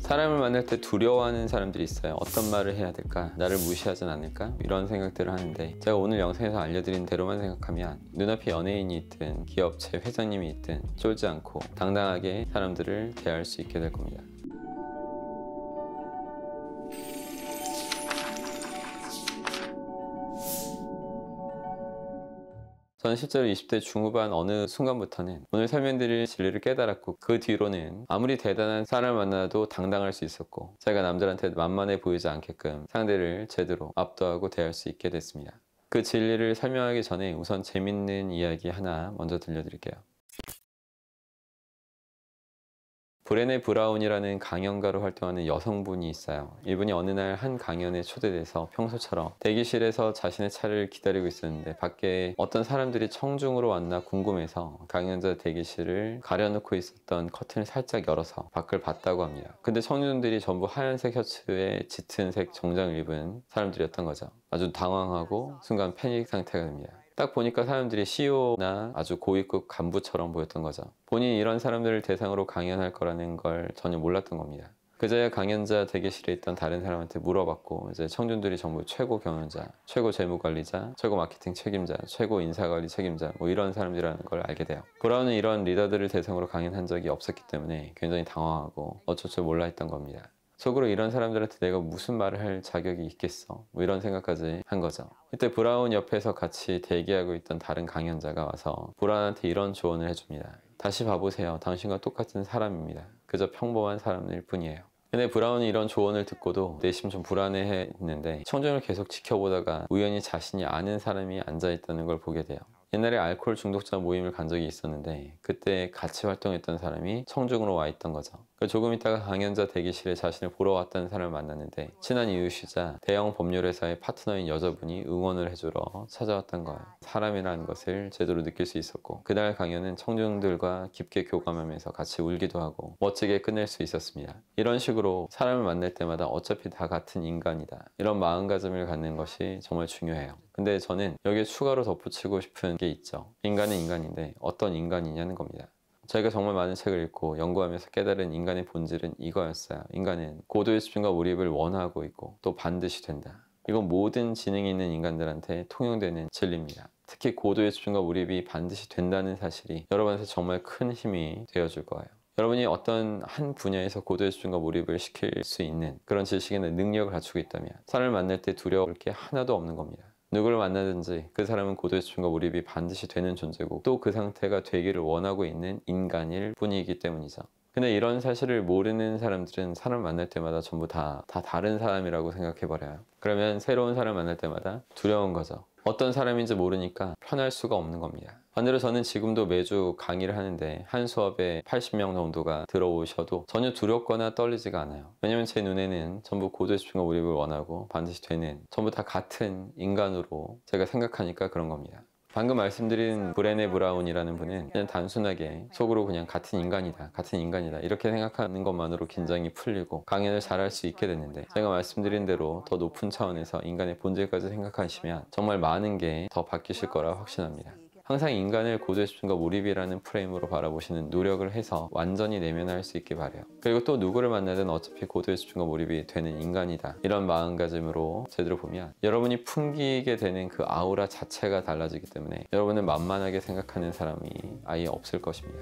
사람을 만날 때 두려워하는 사람들이 있어요 어떤 말을 해야 될까? 나를 무시하진 않을까? 이런 생각들을 하는데 제가 오늘 영상에서 알려드린 대로만 생각하면 눈앞에 연예인이 있든 기업체 회장님이 있든 쫄지 않고 당당하게 사람들을 대할 수 있게 될 겁니다 저는 실제로 20대 중후반 어느 순간부터는 오늘 설명드릴 진리를 깨달았고 그 뒤로는 아무리 대단한 사람을 만나도 당당할 수 있었고 제가 남들한테 만만해 보이지 않게끔 상대를 제대로 압도하고 대할 수 있게 됐습니다. 그 진리를 설명하기 전에 우선 재밌는 이야기 하나 먼저 들려드릴게요. 브레네 브라운이라는 강연가로 활동하는 여성분이 있어요. 이분이 어느 날 한 강연에 초대돼서 평소처럼 대기실에서 자신의 차를 기다리고 있었는데 밖에 어떤 사람들이 청중으로 왔나 궁금해서 강연자 대기실을 가려놓고 있었던 커튼을 살짝 열어서 밖을 봤다고 합니다. 근데 청중들이 전부 하얀색 셔츠에 짙은색 정장을 입은 사람들이었던 거죠. 아주 당황하고 순간 패닉 상태가 됩니다. 딱 보니까 사람들이 CEO나 아주 고위급 간부처럼 보였던 거죠. 본인이 이런 사람들을 대상으로 강연할 거라는 걸 전혀 몰랐던 겁니다. 그제야 강연자 대기실에 있던 다른 사람한테 물어봤고 이제 청년들이 전부 최고 경연자 최고 재무관리자, 최고 마케팅 책임자, 최고 인사관리 책임자 뭐 이런 사람들이라는 걸 알게 돼요. 브라운은 이런 리더들을 대상으로 강연한 적이 없었기 때문에 굉장히 당황하고 어쩔 줄 몰라 했던 겁니다. 속으로 이런 사람들한테 내가 무슨 말을 할 자격이 있겠어 뭐 이런 생각까지 한 거죠 이때 브라운 옆에서 같이 대기하고 있던 다른 강연자가 와서 브라운한테 이런 조언을 해줍니다 다시 봐보세요 당신과 똑같은 사람입니다 그저 평범한 사람일 뿐이에요 근데 브라운이 이런 조언을 듣고도 내심 좀 불안해했는데 청중을 계속 지켜보다가 우연히 자신이 아는 사람이 앉아있다는 걸 보게 돼요 옛날에 알코올 중독자 모임을 간 적이 있었는데 그때 같이 활동했던 사람이 청중으로 와 있던 거죠 그 조금 있다가 강연자 대기실에 자신을 보러 왔다는 사람을 만났는데 친한 이웃이자 대형 법률회사의 파트너인 여자분이 응원을 해주러 찾아왔던 거예요. 사람이라는 것을 제대로 느낄 수 있었고 그날 강연은 청중들과 깊게 교감하면서 같이 울기도 하고 멋지게 끝낼 수 있었습니다. 이런 식으로 사람을 만날 때마다 어차피 다 같은 인간이다 이런 마음가짐을 갖는 것이 정말 중요해요. 근데 저는 여기에 추가로 덧붙이고 싶은 게 있죠. 인간은 인간인데 어떤 인간이냐는 겁니다. 저희가 정말 많은 책을 읽고 연구하면서 깨달은 인간의 본질은 이거였어요. 인간은 고도의 수준과 몰입을 원하고 있고 또 반드시 된다. 이건 모든 지능이 있는 인간들한테 통용되는 진리입니다. 특히 고도의 수준과 몰입이 반드시 된다는 사실이 여러분한테 정말 큰 힘이 되어줄 거예요. 여러분이 어떤 한 분야에서 고도의 수준과 몰입을 시킬 수 있는 그런 지식이나 능력을 갖추고 있다면 사람을 만날 때 두려울 게 하나도 없는 겁니다. 누굴 만나든지 그 사람은 고도의집중과 몰입이 반드시 되는 존재고 또 그 상태가 되기를 원하고 있는 인간일 뿐이기 때문이죠. 근데 이런 사실을 모르는 사람들은 사람 만날 때마다 전부 다, 다 다른 사람이라고 생각해버려요. 그러면 새로운 사람 만날 때마다 두려운 거죠. 어떤 사람인지 모르니까 편할 수가 없는 겁니다. 반대로 저는 지금도 매주 강의를 하는데 한 수업에 80명 정도가 들어오셔도 전혀 두렵거나 떨리지가 않아요. 왜냐면 제 눈에는 전부 고도집중과 몰입을 원하고 반드시 되는 전부 다 같은 인간으로 제가 생각하니까 그런 겁니다. 방금 말씀드린 브레네 브라운이라는 분은 그냥 단순하게 속으로 그냥 같은 인간이다 같은 인간이다 이렇게 생각하는 것만으로 긴장이 풀리고 강연을 잘할 수 있게 됐는데 제가 말씀드린 대로 더 높은 차원에서 인간의 본질까지 생각하시면 정말 많은 게 더 바뀌실 거라 확신합니다 항상 인간을 고조심과 몰입이라는 프레임으로 바라보시는 노력을 해서 완전히 내면화할 수 있길 바래요. 그리고 또 누구를 만나든 어차피 고도의 집중과 몰입이 되는 인간이다. 이런 마음가짐으로 제대로 보면 여러분이 풍기게 되는 그 아우라 자체가 달라지기 때문에 여러분을 만만하게 생각하는 사람이 아예 없을 것입니다.